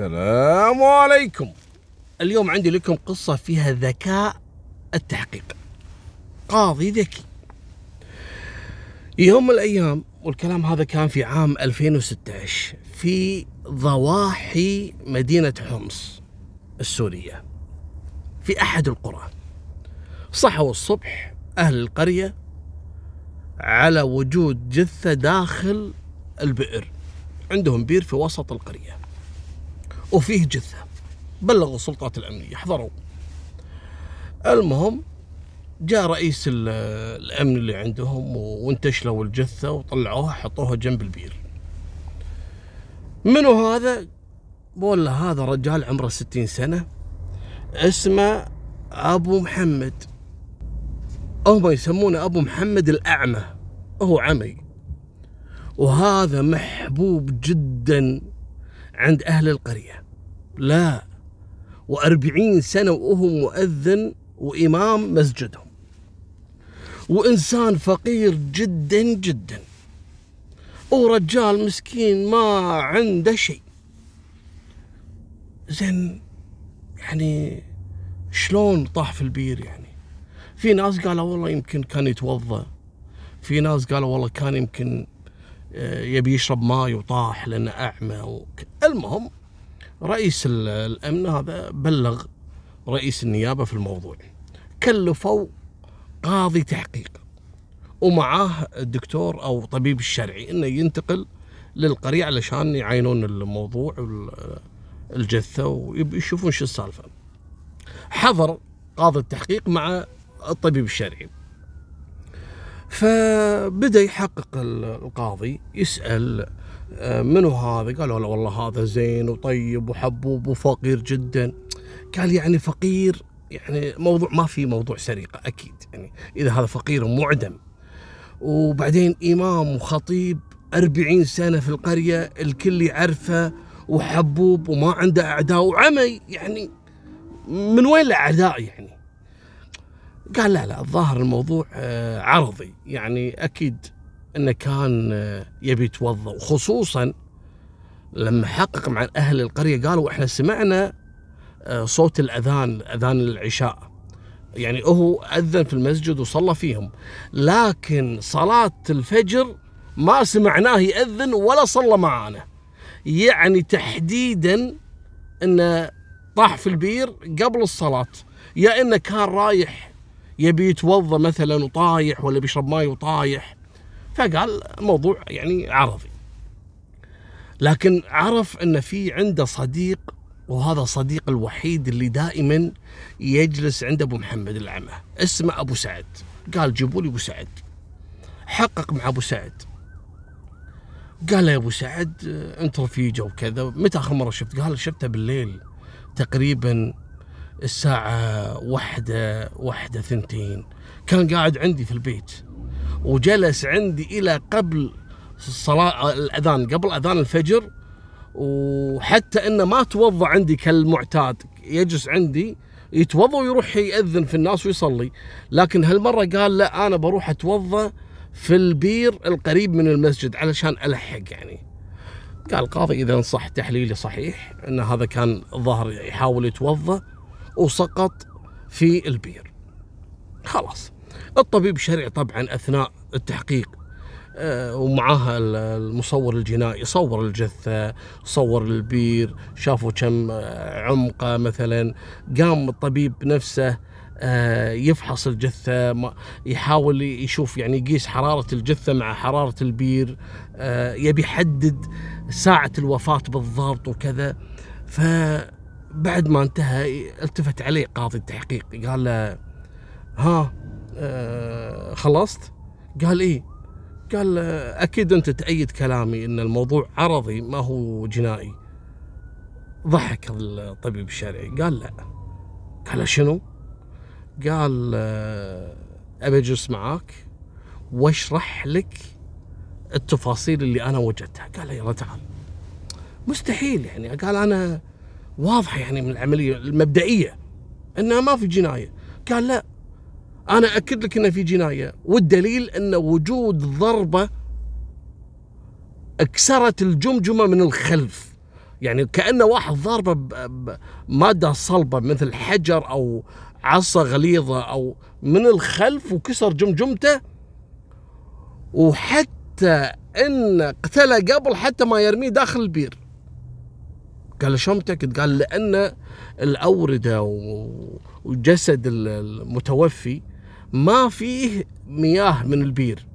السلام عليكم اليوم عندي لكم قصة فيها ذكاء التحقيق قاضي ذكي يوم الأيام والكلام هذا كان في عام 2016 في ضواحي مدينة حمص السورية في أحد القرى صحوا الصبح أهل القرية على وجود جثة داخل البئر عندهم بير في وسط القرية وفيه جثة بلغوا السلطات الأمنية حضروا المهم جاء رئيس الأمن اللي عندهم وانتشلوا الجثة وطلعوها حطوها جنب البير منو هذا؟ ولا هذا رجال عمره ستين سنة اسمه أبو محمد هم يسمونه أبو محمد الأعمى هو عمي وهذا محبوب جدا عند أهل القرية لا وأربعين سنة وهم مؤذن وإمام مسجدهم وإنسان فقير جدا جدا ورجال مسكين ما عنده شيء زين يعني شلون طاح في البير يعني في ناس قالوا والله يمكن كان يتوضا في ناس قالوا والله كان يمكن آه، يبي يشرب ماي وطاح لأنه أعمى وك... المهم رئيس الأمن هذا بلغ رئيس النيابة في الموضوع كلفوا قاضي تحقيق ومعاه الدكتور أو طبيب الشرعي أنه ينتقل للقرية علشان يعاينون الموضوع الجثة ويشوفون شو السالفة حضر قاضي التحقيق مع الطبيب الشرعي فبدا يحقق القاضي يسال آه، منو هذا؟ قالوا له والله هذا زين وطيب وحبوب وفقير جدا. قال يعني فقير يعني موضوع ما في موضوع سرقه اكيد يعني اذا هذا فقير معدم. وبعدين امام وخطيب أربعين سنة في القرية الكل يعرفه وحبوب وما عنده أعداء وعمي يعني من وين الأعداء يعني قال لا لا الظاهر الموضوع آه، عرضي يعني اكيد انه كان آه، يبي يتوضا وخصوصا لما حقق مع اهل القريه قالوا احنا سمعنا آه، صوت الاذان اذان العشاء يعني هو اذن في المسجد وصلى فيهم لكن صلاه الفجر ما سمعناه ياذن ولا صلى معانا يعني تحديدا انه طاح في البير قبل الصلاه يا انه كان رايح يبي يتوضا مثلا وطايح ولا بيشرب ماي وطايح فقال موضوع يعني عرضي لكن عرف ان في عنده صديق وهذا صديق الوحيد اللي دائما يجلس عند ابو محمد العمى اسمه ابو سعد قال جيبوا لي ابو سعد حقق مع ابو سعد قال يا ابو سعد انت رفيجه وكذا متى اخر مره شفت قال شفته بالليل تقريبا الساعة واحدة واحدة ثنتين كان قاعد عندي في البيت وجلس عندي إلى قبل الصلاة الأذان قبل أذان الفجر وحتى انه ما توضى عندي كالمعتاد يجلس عندي يتوضى ويروح يأذن في الناس ويصلي لكن هالمرة قال لا أنا بروح أتوضى في البير القريب من المسجد علشان ألحق يعني قال القاضي إذا صح تحليلي صحيح أن هذا كان ظهر يحاول يتوضى وسقط في البير خلاص الطبيب الشرعي طبعا أثناء التحقيق آه، ومعها المصور الجنائي صور الجثة صور البير شافوا كم آه، عمقه مثلا قام الطبيب نفسه آه، يفحص الجثة يحاول يشوف يعني يقيس حرارة الجثة مع حرارة البير يبي يحدد ساعة الوفاة بالضبط وكذا ف بعد ما انتهى التفت عليه قاضي التحقيق قال له ها آه خلصت؟ قال ايه قال آه، اكيد انت تأيد كلامي ان الموضوع عرضي ما هو جنائي ضحك الطبيب الشرعي قال لا قال شنو؟ قال آه، ابي اجلس معاك واشرح لك التفاصيل اللي انا وجدتها قال يلا تعال مستحيل يعني قال انا واضحه يعني من العمليه المبدئيه انها ما في جنايه قال لا انا اكد لك انه في جنايه والدليل ان وجود ضربه اكسرت الجمجمه من الخلف يعني كانه واحد ضاربه بماده صلبه مثل حجر او عصا غليظه او من الخلف وكسر جمجمته وحتى ان قتله قبل حتى ما يرميه داخل البير قال شمتك قال لأن الأوردة وجسد المتوفي ما فيه مياه من البير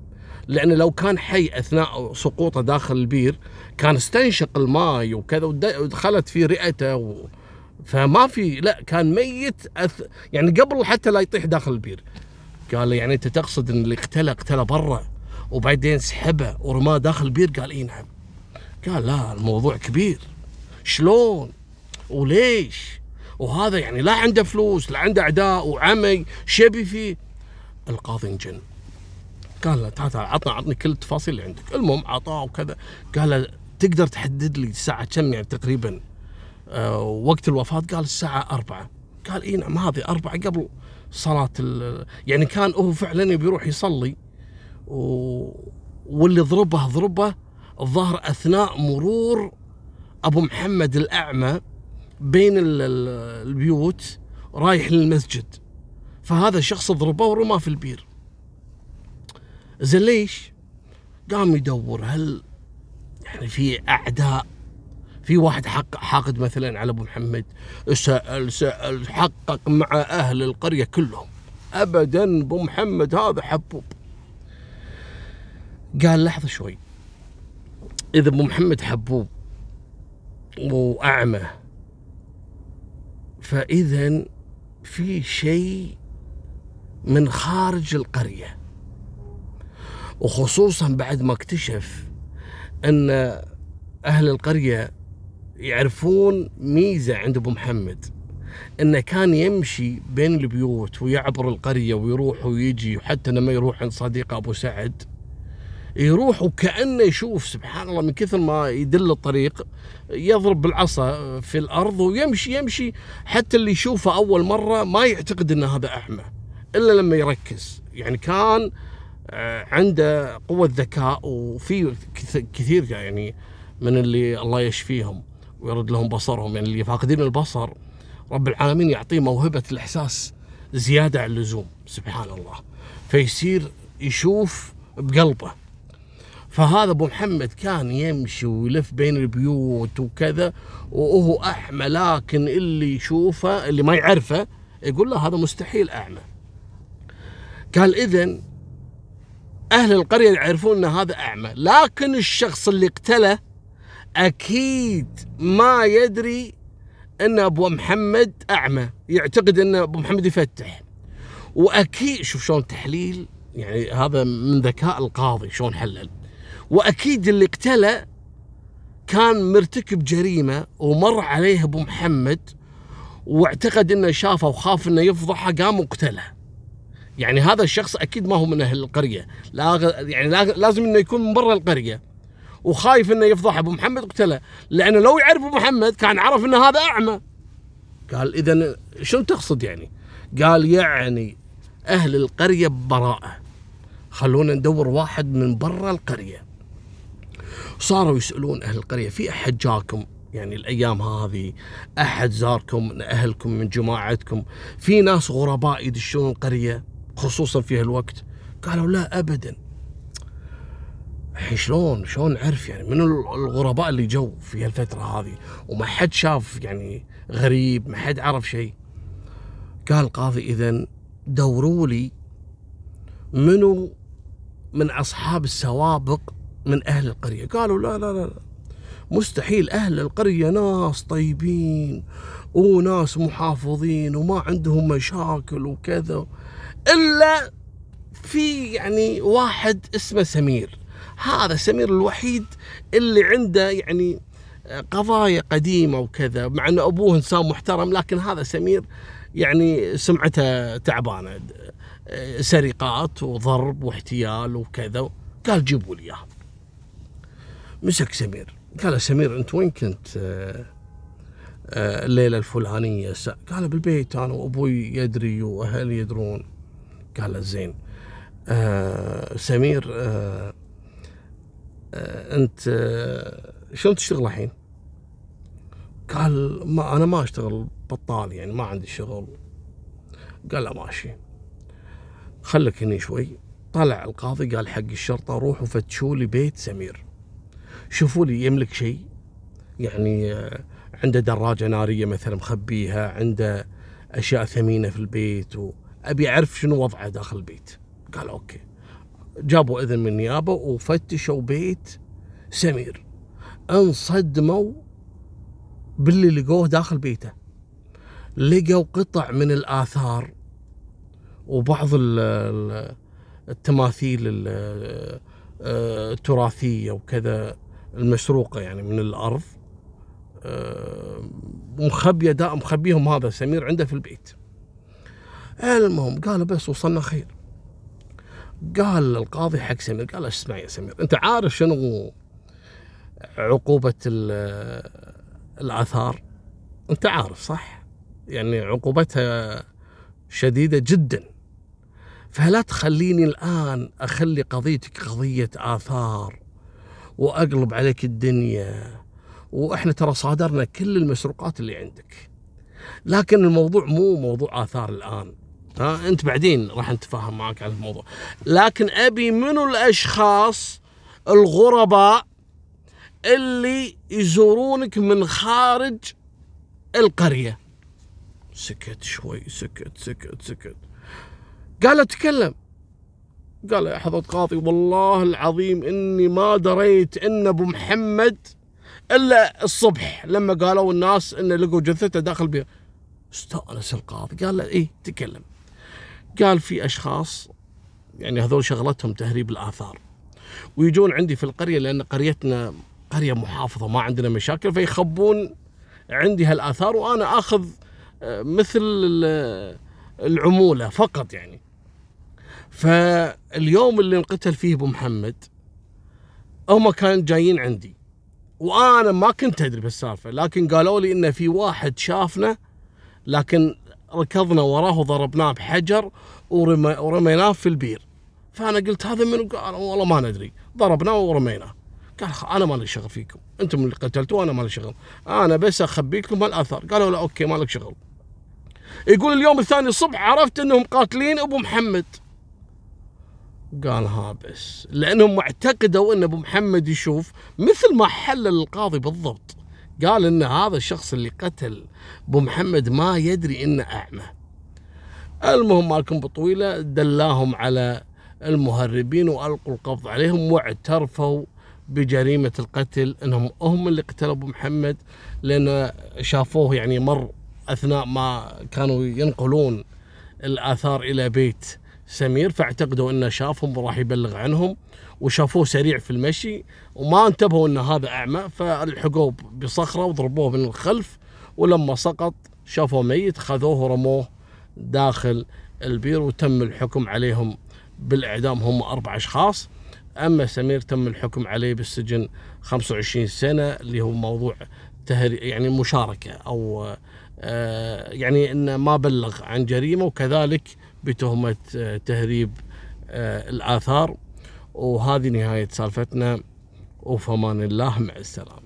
لأن لو كان حي أثناء سقوطه داخل البير كان استنشق الماء وكذا ودخلت في رئته و... فما في لا كان ميت أث... يعني قبل حتى لا يطيح داخل البير قال يعني انت تقصد ان اللي اقتلى اقتلى برا وبعدين سحبه ورماه داخل البير قال اي نعم قال لا الموضوع كبير شلون وليش وهذا يعني لا عنده فلوس لا عنده اعداء وعمي شبي فيه القاضي انجن قال له تعال تعال عطنا عطني كل التفاصيل اللي عندك المهم عطاه وكذا قال له تقدر تحدد لي الساعه كم يعني تقريبا آه وقت الوفاه قال الساعه أربعة قال اي نعم هذه أربعة قبل صلاه يعني كان هو فعلا بيروح يصلي و... واللي ضربه ضربه الظهر اثناء مرور ابو محمد الاعمى بين البيوت رايح للمسجد فهذا الشخص ضربه ورماه في البير زين ليش؟ قام يدور هل يعني في اعداء في واحد حق حاقد مثلا على ابو محمد سال سال حقق مع اهل القريه كلهم ابدا ابو محمد هذا حبوب قال لحظه شوي اذا ابو محمد حبوب وأعمى فإذا في شيء من خارج القرية وخصوصا بعد ما اكتشف أن أهل القرية يعرفون ميزة عند أبو محمد انه كان يمشي بين البيوت ويعبر القريه ويروح ويجي وحتى لما يروح عند صديقه ابو سعد يروح وكانه يشوف سبحان الله من كثر ما يدل الطريق يضرب بالعصا في الارض ويمشي يمشي حتى اللي يشوفه اول مره ما يعتقد ان هذا احمى الا لما يركز يعني كان آه، عنده قوه ذكاء وفي كثير يعني من اللي الله يشفيهم ويرد لهم بصرهم يعني اللي فاقدين البصر رب العالمين يعطيه موهبه الاحساس زياده عن اللزوم سبحان الله فيصير يشوف بقلبه فهذا ابو محمد كان يمشي ويلف بين البيوت وكذا وهو احمى لكن اللي يشوفه اللي ما يعرفه يقول له هذا مستحيل اعمى قال اذا اهل القريه يعرفون ان هذا اعمى لكن الشخص اللي اقتله اكيد ما يدري ان ابو محمد اعمى يعتقد ان ابو محمد يفتح واكيد شوف شلون تحليل يعني هذا من ذكاء القاضي شلون حلل واكيد اللي اقتله كان مرتكب جريمه ومر عليه ابو محمد واعتقد انه شافه وخاف انه يفضحه قام وقتله. يعني هذا الشخص اكيد ما هو من اهل القريه، لا يعني لازم انه يكون من برا القريه. وخايف انه يفضح ابو محمد قتله، لانه لو يعرف ابو محمد كان عرف ان هذا اعمى. قال اذا شو تقصد يعني؟ قال يعني اهل القريه براءه. خلونا ندور واحد من برا القريه. صاروا يسالون اهل القريه في احد جاكم يعني الايام هذه احد زاركم من اهلكم من جماعتكم في ناس غرباء يدشون القريه خصوصا في هالوقت قالوا لا ابدا الحين شلون شلون نعرف يعني من الغرباء اللي جو في هالفتره هذه وما حد شاف يعني غريب ما حد عرف شيء قال القاضي اذا دوروا لي منو من اصحاب السوابق من أهل القرية قالوا لا لا لا مستحيل أهل القرية ناس طيبين وناس محافظين وما عندهم مشاكل وكذا إلا في يعني واحد اسمه سمير هذا سمير الوحيد اللي عنده يعني قضايا قديمة وكذا مع أن أبوه إنسان محترم لكن هذا سمير يعني سمعته تعبانة سرقات وضرب واحتيال وكذا قال جيبوا لي اياه مسك سمير قال سمير انت وين كنت آه، آه، الليله الفلانيه قال بالبيت انا وابوي يدري واهلي يدرون قال زين آه، سمير انت شلون تشتغل الحين؟ قال ما انا ما اشتغل بطال يعني ما عندي شغل قال لا ماشي خلك هني شوي طلع القاضي قال حق الشرطة روحوا فتشوا لي بيت سمير شوفوا لي يملك شيء يعني آه، عنده دراجة نارية مثلا مخبيها عنده أشياء ثمينة في البيت وأبي أعرف شنو وضعه داخل البيت قال أوكي جابوا إذن من النيابة وفتشوا بيت سمير انصدموا باللي لقوه داخل بيته لقوا قطع من الآثار وبعض التماثيل التراثية آه، آه، وكذا المشروقه يعني من الارض آه، مخبيه داء مخبيهم هذا سمير عنده في البيت المهم قالوا بس وصلنا خير قال القاضي حق سمير قال اسمع يا سمير انت عارف شنو عقوبه الاثار انت عارف صح يعني عقوبتها شديده جدا فلا تخليني الان اخلي قضيتك قضيه اثار واقلب عليك الدنيا واحنا ترى صادرنا كل المسروقات اللي عندك لكن الموضوع مو موضوع اثار الان ها انت بعدين راح نتفاهم معك على الموضوع لكن ابي منو الاشخاص الغرباء اللي يزورونك من خارج القريه سكت شوي سكت سكت سكت قال اتكلم قال يا حضرة قاضي والله العظيم إني ما دريت إن أبو محمد إلا الصبح لما قالوا الناس إن لقوا جثته داخل بير استأنس القاضي قال له إيه تكلم قال في أشخاص يعني هذول شغلتهم تهريب الآثار ويجون عندي في القرية لأن قريتنا قرية محافظة ما عندنا مشاكل فيخبون عندي هالآثار وأنا آخذ آه، مثل العمولة فقط يعني فاليوم اللي انقتل فيه ابو محمد هم كانوا جايين عندي وانا ما كنت ادري بالسالفه لكن قالوا لي ان في واحد شافنا لكن ركضنا وراه وضربناه بحجر ورميناه في البير فانا قلت هذا منو قال والله ما ندري ضربناه ورميناه قال انا ما لي شغل فيكم انتم اللي قتلتوه انا ما لي شغل انا بس لكم الاثر قالوا لا اوكي ما لك شغل يقول اليوم الثاني الصبح عرفت انهم قاتلين ابو محمد قال بس لانهم اعتقدوا ان ابو محمد يشوف مثل ما حلل القاضي بالضبط قال ان هذا الشخص اللي قتل ابو محمد ما يدري انه اعمى المهم مالكم بطويله دلاهم على المهربين والقوا القبض عليهم واعترفوا بجريمه القتل انهم هم اللي قتلوا ابو محمد لان شافوه يعني مر اثناء ما كانوا ينقلون الاثار الى بيت سمير فاعتقدوا انه شافهم وراح يبلغ عنهم وشافوه سريع في المشي وما انتبهوا ان هذا اعمى فالحقوه بصخره وضربوه من الخلف ولما سقط شافوه ميت خذوه ورموه داخل البير وتم الحكم عليهم بالاعدام هم اربع اشخاص اما سمير تم الحكم عليه بالسجن 25 سنه اللي هو موضوع تهري يعني مشاركه او آه، يعني انه ما بلغ عن جريمه وكذلك بتهمة آه، تهريب آه، الآثار وهذه نهاية سالفتنا وفمان الله مع السلامة